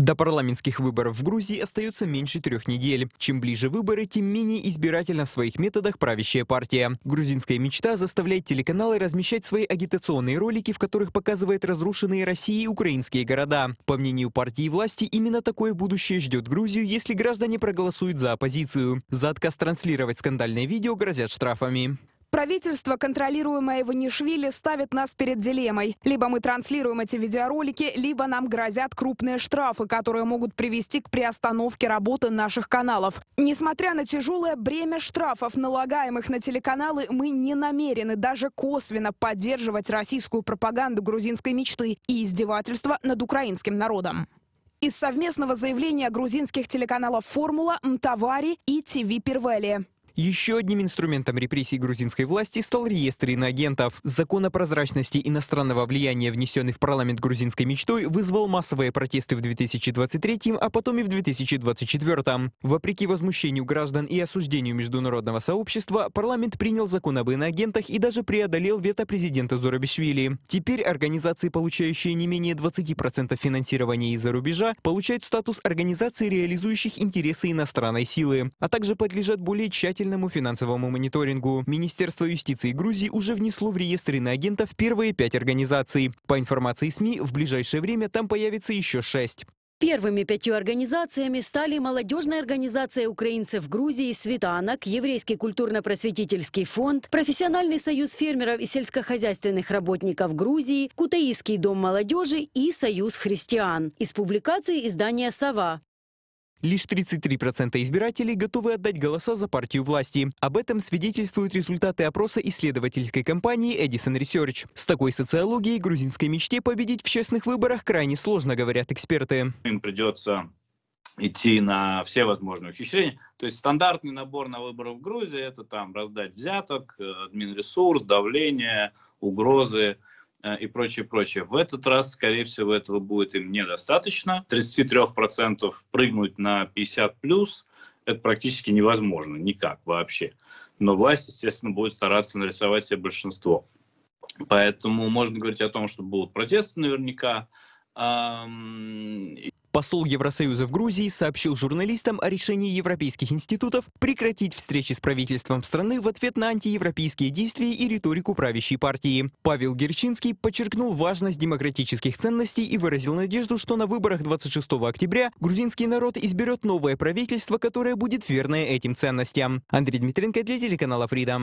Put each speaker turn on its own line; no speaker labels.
До парламентских выборов в Грузии остается меньше трех недель. Чем ближе выборы, тем менее избирательна в своих методах правящая партия. Грузинская мечта заставляет телеканалы размещать свои агитационные ролики, в которых показывает разрушенные России и украинские города. По мнению партии и власти, именно такое будущее ждет Грузию, если граждане проголосуют за оппозицию. За отказ транслировать скандальное видео грозят штрафами.
Правительство, контролируемое Иванишвили, ставит нас перед дилеммой. Либо мы транслируем эти видеоролики, либо нам грозят крупные штрафы, которые могут привести к приостановке работы наших каналов. Несмотря на тяжелое бремя штрафов, налагаемых на телеканалы, мы не намерены даже косвенно поддерживать российскую пропаганду грузинской мечты и издевательства над украинским народом. Из совместного заявления грузинских телеканалов «Формула», «Мтавари» и «ТВ Первели».
Еще одним инструментом репрессий грузинской власти стал реестр иноагентов. Закон о прозрачности иностранного влияния, внесенный в парламент грузинской мечтой, вызвал массовые протесты в 2023, а потом и в 2024. Вопреки возмущению граждан и осуждению международного сообщества, парламент принял закон об иноагентах и даже преодолел вето президента Зурабишвили. Теперь организации, получающие не менее 20% финансирования из-за рубежа, получают статус организаций, реализующих интересы иностранной силы, а также подлежат более тщательному тщательному финансовому мониторингу. Министерство юстиции Грузии уже внесло в реестр иноагентов первые пять организаций. По информации СМИ, в ближайшее время там появится еще шесть.
Первыми пятью организациями стали Молодежная организация украинцев Грузии «Светанок», Еврейский культурно-просветительский фонд, Профессиональный союз фермеров и сельскохозяйственных работников Грузии, Кутаистский дом молодежи и Союз христиан. Из публикации издания «Сова».
Лишь 33% избирателей готовы отдать голоса за партию власти. Об этом свидетельствуют результаты опроса исследовательской компании Edison Research. С такой социологией грузинской мечте победить в честных выборах крайне сложно, говорят эксперты. Им
придется идти на все возможные ухищрения. То есть стандартный набор на выборы в Грузии – это там раздать взяток, э, админресурс, давление, угрозы. Э, и прочее, прочее. В этот раз, скорее всего, этого будет им недостаточно. 33% прыгнуть на 50 плюс это практически невозможно, никак вообще. Но власть, естественно, будет стараться нарисовать себе большинство. Поэтому
можно говорить о том, что будут протесты наверняка, Посол Евросоюза в Грузии сообщил журналистам о решении европейских институтов прекратить встречи с правительством страны в ответ на антиевропейские действия и риторику правящей партии. Павел Герчинский подчеркнул важность демократических ценностей и выразил надежду, что на выборах 26 октября грузинский народ изберет новое правительство, которое будет верное этим ценностям. Андрей Дмитренко для телеканала «Фрида».